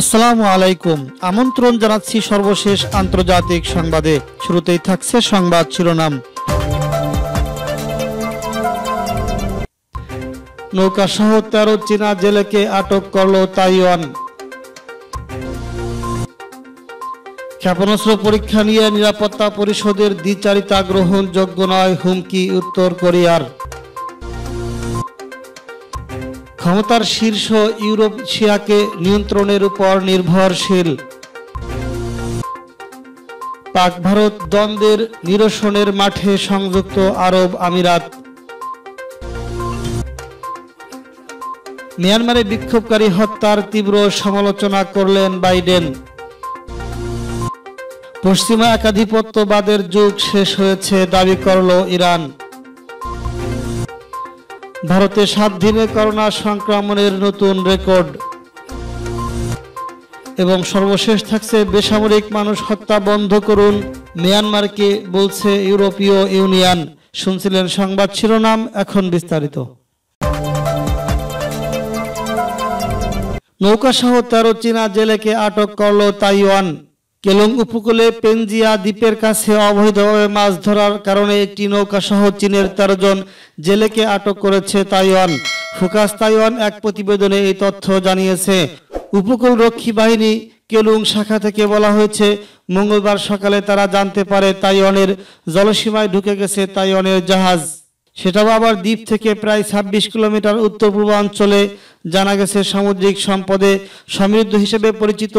আসসালামু আলাইকুম আমন্ত্রণ জানাচ্ছি সর্বশেষ আন্তর্জাতিক সংবাদে শুরুতেই থাকছে সংবাদ শিরোনাম সহ তেরো চীনা জেলেকে আটক করল তাইওয়ান ক্ষেপণাস্ত্র পরীক্ষা নিয়ে নিরাপত্তা পরিষদের দ্বিচারিতা গ্রহণযোগ্য নয় হুমকি উত্তর কোরিয়ার ক্ষমতার শীর্ষ ইউরোপ নিয়ন্ত্রণের উপর নির্ভরশীল পাক ভারত দ্বন্দ্বের নিরসনের মাঠে সংযুক্ত আরব আমিরাত মিয়ানমারে বিক্ষোভকারী হত্যার তীব্র সমালোচনা করলেন বাইডেন পশ্চিমা একাধিপত্যবাদের যুগ শেষ হয়েছে দাবি করল ইরান ভারতে সাত দিনে করোনা সংক্রমণের নতুন রেকর্ড এবং সর্বশেষ থাকছে বেসামরিক মানুষ হত্যা বন্ধ করুন মিয়ানমারকে বলছে ইউরোপীয় ইউনিয়ন শুনছিলেন সংবাদ শিরোনাম এখন বিস্তারিত নৌকাসহ তেরো চীনা জেলেকে আটক করল তাইওয়ান কেলং উপকূলে পেনজিয়া দ্বীপের কাছে অবৈধভাবে মাছ ধরার কারণে একটি নৌকাসহ চীনের তেরোজন জেলেকে আটক করেছে তাইওয়ান ফোকাস তাইওয়ান এক প্রতিবেদনে এই তথ্য জানিয়েছে উপকূল রক্ষী বাহিনী কেলুং শাখা থেকে বলা হয়েছে মঙ্গলবার সকালে তারা জানতে পারে তাইওয়ানের জলসীমায় ঢুকে গেছে তাইওয়ানের জাহাজ সেটাও আবার দ্বীপ থেকে প্রায় ২৬ কিলোমিটার উত্তর পূর্বাঞ্চলে জানা গেছে সামুদ্রিক সম্পদে সমৃদ্ধ হিসেবে পরিচিত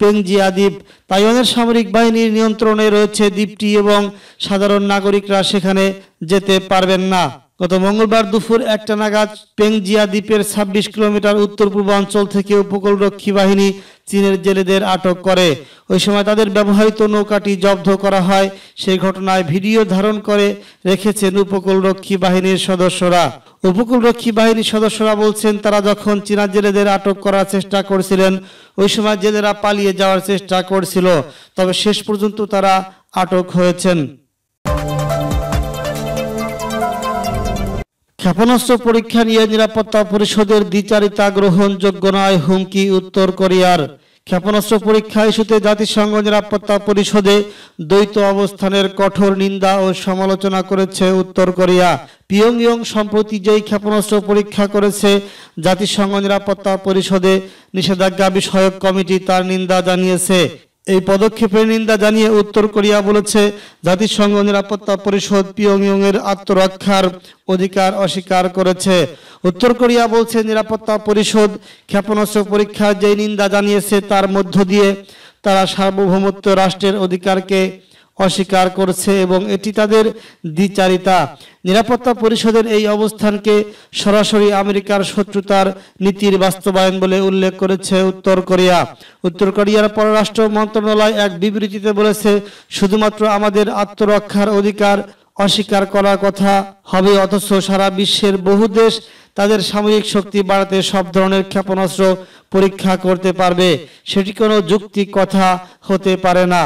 পেংজিয়া দ্বীপ তাইওয়ানের সামরিক বাহিনীর নিয়ন্ত্রণে রয়েছে দ্বীপটি এবং সাধারণ নাগরিকরা সেখানে যেতে পারবেন না গত মঙ্গলবার দুপুর একটা নাগাদ পেংজিয়া দ্বীপের ছাব্বিশ কিলোমিটার উত্তর পূর্বাঞ্চল থেকে উপকূলরক্ষী বাহিনী চীনের জেলেদের আটক করে ওই সময় তাদের ব্যবহৃত নৌকাটি জব্দ করা হয় সেই ঘটনায় ভিডিও ধারণ করে রেখেছেন উপকূলরক্ষী বাহিনীর সদস্যরা উপকূলরক্ষী বাহিনীর সদস্যরা বলছেন তারা যখন চীনা জেলেদের আটক করার চেষ্টা করছিলেন ওই সময় জেলেরা পালিয়ে যাওয়ার চেষ্টা করছিল তবে শেষ পর্যন্ত তারা আটক হয়েছেন ক্ষেপণাস্ত্র পরীক্ষা নিয়ে নিরাপত্তা পরিষদের দ্বিচারিতা গ্রহণযোগ্য নয় হুমকি উত্তর কোরিয়ার ক্ষেপণাস্ত্র পরীক্ষা ইস্যুতে জাতিসংঘ নিরাপত্তা পরিষদে দ্বৈত অবস্থানের কঠোর নিন্দা ও সমালোচনা করেছে উত্তর কোরিয়া ইয়ং সম্প্রতি যেই ক্ষেপণাস্ত্র পরীক্ষা করেছে জাতিসংঘ নিরাপত্তা পরিষদে নিষেধাজ্ঞা বিষয়ক কমিটি তার নিন্দা জানিয়েছে এই পদক্ষেপের নিন্দা জানিয়ে উত্তর কোরিয়া বলেছে জাতিসংঘ নিরাপত্তা পরিষদ পিয়ংইয়ংয়ের আত্মরক্ষার অধিকার অস্বীকার করেছে উত্তর কোরিয়া বলছে নিরাপত্তা পরিষদ ক্ষেপণাস্ত্র পরীক্ষায় যে নিন্দা জানিয়েছে তার মধ্য দিয়ে তারা সার্বভৌমত্ব রাষ্ট্রের অধিকারকে অস্বীকার করছে এবং এটি তাদের দ্বিচারিতা নিরাপত্তা পরিষদের এই অবস্থানকে সরাসরি আমেরিকার শত্রুতার নীতির বাস্তবায়ন বলে উল্লেখ করেছে উত্তর কোরিয়া উত্তর কোরিয়ার পররাষ্ট্র মন্ত্রণালয় এক বিবৃতিতে বলেছে শুধুমাত্র আমাদের আত্মরক্ষার অধিকার অস্বীকার করার কথা হবে অথচ সারা বিশ্বের বহু দেশ তাদের সামরিক শক্তি বাড়াতে সব ধরনের ক্ষেপণাস্ত্র পরীক্ষা করতে পারবে সেটি কোনো যুক্তি কথা হতে পারে না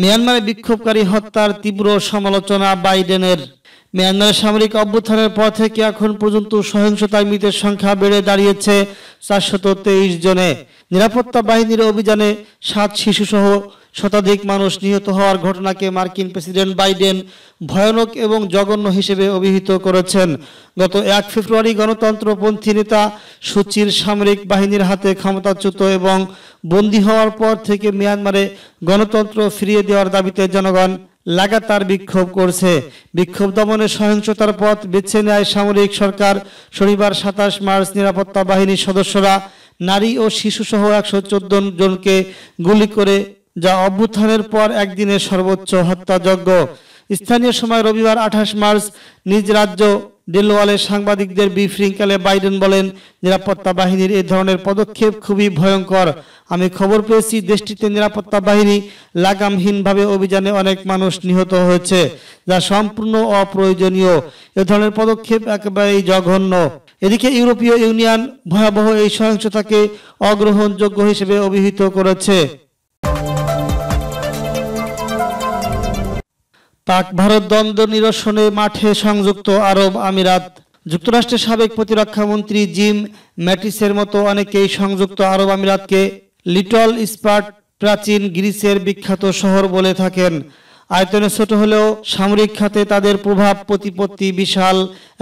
মিয়ানমারে বিক্ষোভকারী হত্যার তীব্র সমালোচনা বাইডেনের মিয়ানমারের সামরিক অভ্যুত্থানের পর থেকে এখন পর্যন্ত সহিংসতায় মৃতের সংখ্যা বেড়ে দাঁড়িয়েছে চারশত তেইশ জনে নিরাপত্তা বাহিনীর অভিযানে সাত শিশুসহ শতাধিক মানুষ নিহত হওয়ার ঘটনাকে মার্কিন প্রেসিডেন্ট বাইডেন ভয়ানক এবং জঘন্য হিসেবে অভিহিত করেছেন গত এক ফেব্রুয়ারি গণতন্ত্রপন্থী নেতা সুচির সামরিক বাহিনীর হাতে ক্ষমতাচ্যুত এবং বন্দী হওয়ার পর থেকে মিয়ানমারে গণতন্ত্র ফিরিয়ে দেওয়ার দাবিতে জনগণ লাগাতার বিক্ষোভ করছে বিক্ষোভ দমনে সহিংসতার পথ বেছে নেয় সামরিক সরকার শনিবার সাতাশ মার্চ নিরাপত্তা বাহিনীর সদস্যরা নারী ও শিশু সহ একশো জনকে গুলি করে যা অভ্যুত্থানের পর একদিনের সর্বোচ্চ হত্যাযজ্ঞ স্থানীয় সময় রবিবার আঠাশ মার্চ নিজ রাজ্য ডেলওয়ালের সাংবাদিকদের বিফ্রিংকালে বাইডেন বলেন নিরাপত্তা বাহিনীর এই ধরনের পদক্ষেপ খুবই ভয়ঙ্কর আমি খবর পেয়েছি দেশটিতে নিরাপত্তা বাহিনী লাগামহীনভাবে অভিযানে অনেক মানুষ নিহত হয়েছে যা সম্পূর্ণ অপ্রয়োজনীয় এ ধরনের পদক্ষেপ একেবারেই জঘন্য এদিকে ইউরোপীয় ইউনিয়ন ভয়াবহ এই সহিংসতাকে অগ্রহণযোগ্য হিসেবে অভিহিত করেছে পাক ভারত দ্বন্দ্ব নিরসনে মাঠে সংযুক্ত আরব আমিরাত যুক্তরাষ্ট্রের সাবেক প্রতিরক্ষামন্ত্রী জিম ম্যাটিসের মতো অনেকেই সংযুক্ত আরব আমিরাতকে লিটল স্পার্ট প্রাচীন গ্রিসের বিখ্যাত শহর বলে থাকেন আয়তনে ছোট হলেও সামরিক খাতে তাদের প্রভাব প্রতিপত্তি বিশাল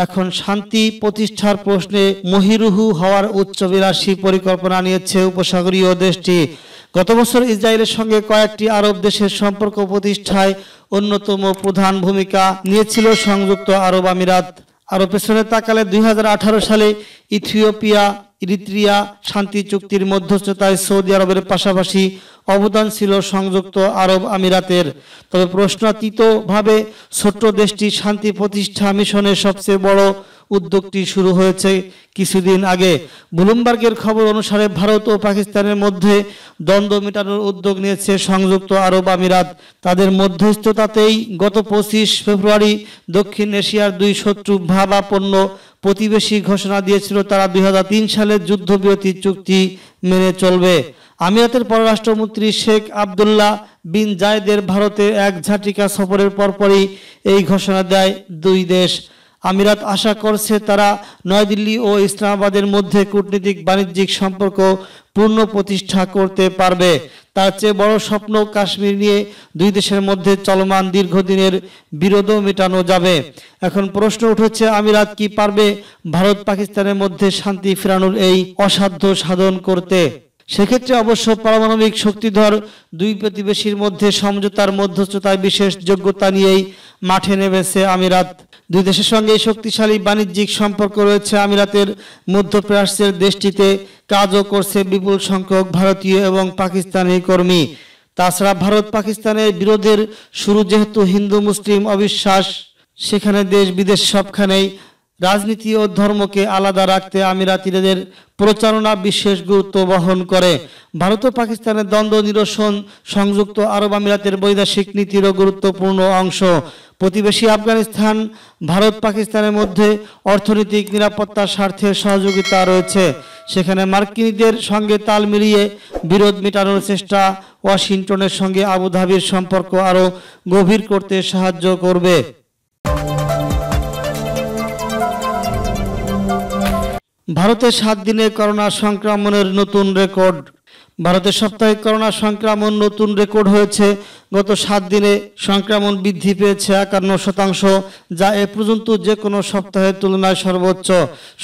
এখন শান্তি প্রতিষ্ঠার প্রশ্নে মহিরুহু হওয়ার উচ্চবিলাসী পরিকল্পনা নিয়েছে উপসাগরীয় দেশটি গত বছর ইসরায়েলের সঙ্গে কয়েকটি আরব দেশের সম্পর্ক প্রতিষ্ঠায় অন্যতম প্রধান ভূমিকা নিয়েছিল সংযুক্ত আরব আমিরাত আরো পেছনে তাকালে দুই সালে ইথিওপিয়া ইরিত্রিয়া শান্তি চুক্তির মধ্যস্থতায় সৌদি আরবের পাশাপাশি অবদান ছিল সংযুক্ত আরব আমিরাতের তবে প্রশ্নাতীতভাবে ছোট্ট দেশটি শান্তি প্রতিষ্ঠা মিশনের সবচেয়ে বড় উদ্যোগটি শুরু হয়েছে কিছুদিন আগে ব্লুমবার্গের খবর অনুসারে ভারত ও পাকিস্তানের মধ্যে দ্বন্দ্ব মেটানোর উদ্যোগ নিয়েছে সংযুক্ত আরব আমিরাত তাদের মধ্যস্থতাতেই গত পঁচিশ ফেব্রুয়ারি দক্ষিণ এশিয়ার দুই শত্রু ভাবাপন্ন প্রতিবেশী ঘোষণা দিয়েছিল তারা দুই হাজার তিন সালের যুদ্ধবিরতি চুক্তি মেনে চলবে আমিরাতের পররাষ্ট্রমন্ত্রী শেখ আবদুল্লাহ বিন জায়েদের ভারতে এক ঝাটিকা সফরের পরপরই এই ঘোষণা দেয় দুই দেশ আমিরাত আশা করছে তারা নয়াদিল্লি ও ইসলামাবাদের মধ্যে কূটনীতিক বাণিজ্যিক সম্পর্ক পূর্ণ প্রতিষ্ঠা করতে পারবে তার চেয়ে বড় স্বপ্ন কাশ্মীর নিয়ে দুই দেশের মধ্যে চলমান দীর্ঘদিনের বিরোধও মেটানো যাবে এখন প্রশ্ন উঠেছে আমিরাত কি পারবে ভারত পাকিস্তানের মধ্যে শান্তি ফেরানোর এই অসাধ্য সাধন করতে সেক্ষেত্রে অবশ্য পারমাণবিক শক্তিধর দুই প্রতিবেশীর মধ্যে সমঝোতার মধ্যস্থতায় বিশেষ যোগ্যতা নিয়েই মাঠে নেমেছে আমিরাত দুই দেশের সঙ্গে শক্তিশালী বাণিজ্যিক সম্পর্ক রয়েছে আমিরাতের মধ্যপ্রাচ্যের দেশটিতে কাজও করছে বিপুল সংখ্যক ভারতীয় এবং পাকিস্তানি কর্মী তাছাড়া ভারত পাকিস্তানের বিরোধের শুরু যেহেতু হিন্দু মুসলিম অবিশ্বাস সেখানে দেশ বিদেশ সবখানেই রাজনীতি ও ধর্মকে আলাদা রাখতে আমিরাতিদের প্রচারণা বিশেষ গুরুত্ব বহন করে ভারত ও পাকিস্তানের দ্বন্দ্ব নিরসন সংযুক্ত আরব আমিরাতের বৈদেশিক নীতিরও গুরুত্বপূর্ণ অংশ প্রতিবেশী আফগানিস্তান ভারত পাকিস্তানের মধ্যে অর্থনৈতিক নিরাপত্তার স্বার্থে সহযোগিতা রয়েছে সেখানে মার্কিনীদের সঙ্গে তাল মিলিয়ে বিরোধ মেটানোর চেষ্টা ওয়াশিংটনের সঙ্গে আবুধাবির সম্পর্ক আরও গভীর করতে সাহায্য করবে ভারতে সাত দিনে করোনা সংক্রমণের নতুন রেকর্ড ভারতে সপ্তাহে করোনা সংক্রমণ নতুন রেকর্ড হয়েছে গত সাত দিনে সংক্রমণ বৃদ্ধি পেয়েছে একান্ন শতাংশ যা এ পর্যন্ত যে কোনো সপ্তাহের তুলনায় সর্বোচ্চ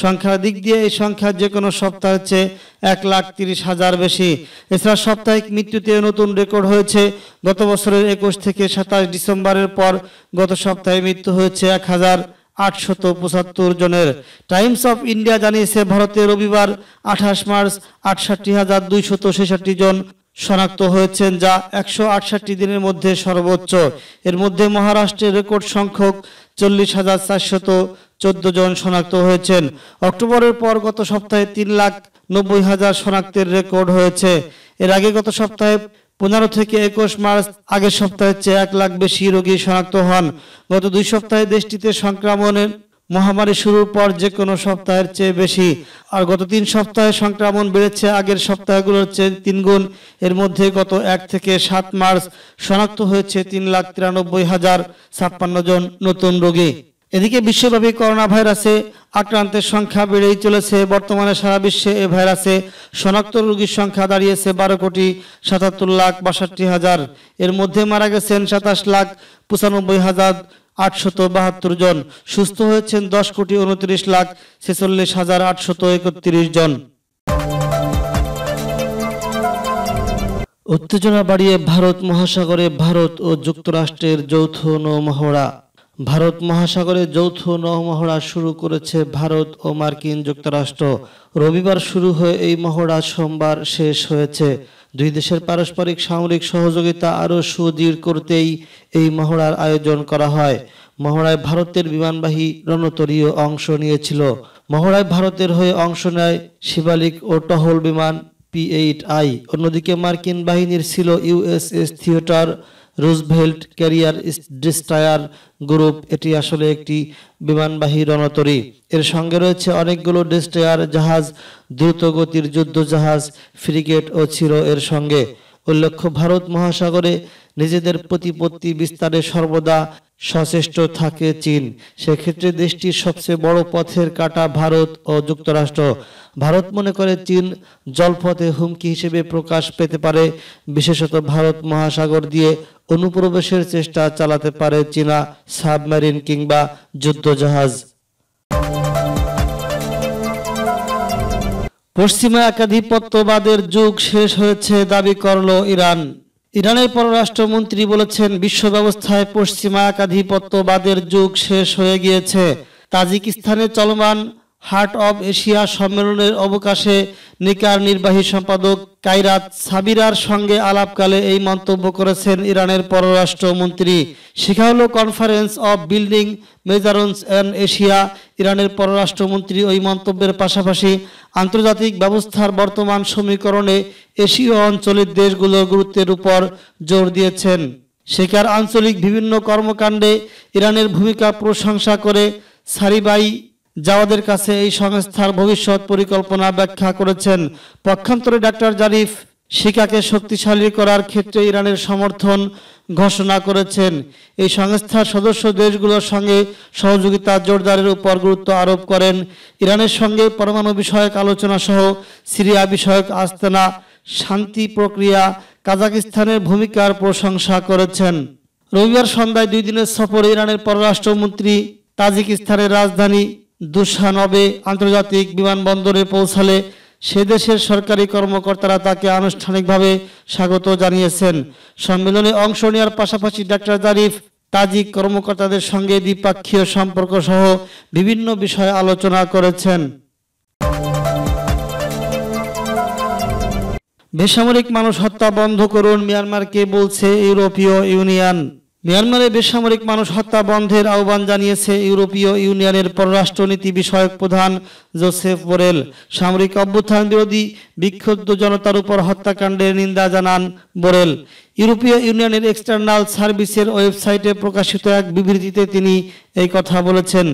সংখ্যার দিক দিয়ে এই সংখ্যা যে কোনো সপ্তাহের চেয়ে এক লাখ তিরিশ হাজার বেশি এছাড়া সাপ্তাহিক মৃত্যুতে নতুন রেকর্ড হয়েছে গত বছরের একুশ থেকে সাতাশ ডিসেম্বরের পর গত সপ্তাহে মৃত্যু হয়েছে এক হাজার আটশত পঁচাত্তর জনের টাইমস অফ ইন্ডিয়া জানিয়েছে ভারতে রবিবার আঠাশ মার্চ আটষট্টি হাজার দুইশত ছেষট্টি জন শনাক্ত হয়েছেন যা একশো আটষট্টি দিনের মধ্যে সর্বোচ্চ এর মধ্যে মহারাষ্ট্রের রেকর্ড সংখ্যক চল্লিশ হাজার চারশত চোদ্দ জন শনাক্ত হয়েছেন অক্টোবরের পর গত সপ্তাহে তিন লাখ নব্বই হাজার শনাক্তের রেকর্ড হয়েছে এর আগে গত সপ্তাহে পনেরো থেকে একুশ মার্চ আগের সপ্তাহের চেয়ে এক লাখ বেশি রোগী শনাক্ত হন গত দুই সপ্তাহে দেশটিতে সংক্রমণের মহামারী শুরুর পর যে কোনো সপ্তাহের চেয়ে বেশি আর গত তিন সপ্তাহে সংক্রমণ বেড়েছে আগের সপ্তাহগুলোর চেয়ে তিনগুণ এর মধ্যে গত এক থেকে সাত মার্চ শনাক্ত হয়েছে তিন লাখ তিরানব্বই হাজার ছাপ্পান্ন জন নতুন রোগী এদিকে বিশ্বব্যাপী করোনা ভাইরাসে আক্রান্তের সংখ্যা বেড়েই চলেছে বর্তমানে সারা বিশ্বে এ ভাইরাসে শনাক্ত রোগীর সংখ্যা দাঁড়িয়েছে বারো কোটি সাতাত্তর লাখ বাষট্টি হাজার এর মধ্যে মারা গেছেন সাতাশ লাখ পঁচানব্বই হাজার আটশত বাহাত্তর জন সুস্থ হয়েছেন দশ কোটি উনত্রিশ লাখ ছেচল্লিশ হাজার আটশত একত্রিশ জন উত্তেজনা বাড়িয়ে ভারত মহাসাগরে ভারত ও যুক্তরাষ্ট্রের যৌথ নৌমহড়া ভারত মহাসাগরে যৌথ নৌমহড়া শুরু করেছে ভারত ও মার্কিন যুক্তরাষ্ট্র রবিবার শুরু হয়ে এই মহড়া সোমবার শেষ হয়েছে দুই দেশের পারস্পরিক সামরিক সহযোগিতা আরও সুদৃঢ় করতেই এই মহড়ার আয়োজন করা হয় মহড়ায় ভারতের বিমানবাহী রণতরীয় অংশ নিয়েছিল মহড়ায় ভারতের হয়ে অংশ নেয় শিবালিক ও টহল বিমান পি এইট আই অন্যদিকে মার্কিন বাহিনীর ছিল USS Theodore Roosevelt carrier destroyer group এটি আসলে একটি বিমানবাহী রণতরী এর সঙ্গে রয়েছে অনেকগুলো ডিস্টায়ার জাহাজ দ্রুতগতির যুদ্ধজাহাজ ফ্রিগেট ও ছিল এর সঙ্গে উল্লেখ্য ভারত মহাসাগরে নিজেদের প্রতিপত্তি বিস্তারে সর্বদা সচেষ্ট থাকে চীন সেক্ষেত্রে দেশটির সবচেয়ে বড় পথের কাটা ভারত ও যুক্তরাষ্ট্র ভারত মনে করে চীন জলপথে হুমকি হিসেবে প্রকাশ পেতে পারে বিশেষত ভারত মহাসাগর দিয়ে অনুপ্রবেশের চেষ্টা চালাতে পারে চীনা সাবমেরিন কিংবা যুদ্ধজাহাজ পশ্চিমা একাধিপত্যবাদের যুগ শেষ হয়েছে দাবি করল ইরান ইরানের পররাষ্ট্রমন্ত্রী বলেছেন বিশ্ব ব্যবস্থায় পশ্চিমা একাধিপত্যবাদের যুগ শেষ হয়ে গিয়েছে তাজিকিস্তানে চলমান হার্ট অব এশিয়া সম্মেলনের অবকাশে নিকার নির্বাহী সম্পাদক কাইরাত সাবিরার সঙ্গে আলাপকালে এই মন্তব্য করেছেন ইরানের পররাষ্ট্রমন্ত্রী শেখা হল conference of building measures and Asia ইরানের পররাষ্ট্রমন্ত্রী ওই মন্তব্যের পাশাপাশি আন্তর্জাতিক ব্যবস্থার বর্তমান সমীকরণে এশীয় অঞ্চলের দেশগুলোর গুরুত্বের উপর জোর দিয়েছেন শেখার আঞ্চলিক বিভিন্ন কর্মকাণ্ডে ইরানের ভূমিকা প্রশংসা করে সারিবাই জাওয়াদের কাছে এই সংস্থার ভবিষ্যৎ পরিকল্পনা ব্যাখ্যা করেছেন পক্ষান্তরে ডাক্তার জারিফ শিকাকে শক্তিশালী করার ক্ষেত্রে ইরানের সমর্থন ঘোষণা করেছেন এই সংস্থার সদস্য দেশগুলোর সঙ্গে সহযোগিতা জোরদারের উপর গুরুত্ব আরোপ করেন ইরানের সঙ্গে পরমাণু বিষয়ক আলোচনা সহ সিরিয়া বিষয়ক আস্তানা শান্তি প্রক্রিয়া কাজাকিস্তানের ভূমিকার প্রশংসা করেছেন রবিবার সন্ধ্যায় দুই দিনের সফরে ইরানের পররাষ্ট্রমন্ত্রী তাজিকিস্তানের রাজধানী দুঃসানবে আন্তর্জাতিক বিমানবন্দরে পৌঁছালে সে দেশের সরকারি কর্মকর্তারা তাকে আনুষ্ঠানিকভাবে স্বাগত জানিয়েছেন সম্মেলনে অংশ নেওয়ার পাশাপাশি ডাক্তার জারিফ তাজিক কর্মকর্তাদের সঙ্গে দ্বিপাক্ষীয় সম্পর্ক সহ বিভিন্ন বিষয়ে আলোচনা করেছেন বেসামরিক মানুষ হত্যা বন্ধ করুন মিয়ানমারকে বলছে ইউরোপীয় ইউনিয়ন মিয়ানমারে বেসামরিক মানুষ হত্যা বন্ধের আহ্বান জানিয়েছে ইউরোপীয় ইউনিয়নের পররাষ্ট্রনীতি বিষয়ক প্রধান জোসেফ বোরেল সামরিক অভ্যুত্থান বিরোধী বিক্ষুব্ধ জনতার উপর হত্যাকাণ্ডের নিন্দা জানান বোরেল ইউরোপীয় ইউনিয়নের এক্সটার্নাল সার্ভিসের ওয়েবসাইটে প্রকাশিত এক বিবৃতিতে তিনি এই কথা বলেছেন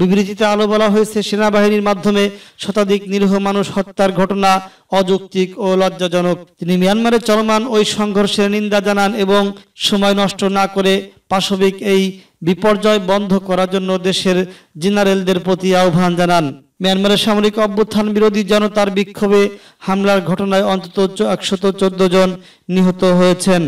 বিবৃতিতে আলো বলা হয়েছে সেনাবাহিনীর মাধ্যমে শতাধিক নিরীহ মানুষ হত্যার ঘটনা অযৌক্তিক ও লজ্জাজনক তিনি মিয়ানমারের চলমান ওই সংঘর্ষের নিন্দা জানান এবং সময় নষ্ট না করে পাশবিক এই বিপর্যয় বন্ধ করার জন্য দেশের জেনারেলদের প্রতি আহ্বান জানান মিয়ানমারের সামরিক অভ্যুত্থান বিরোধী জনতার বিক্ষোভে হামলার ঘটনায় অন্তত একশত জন নিহত হয়েছেন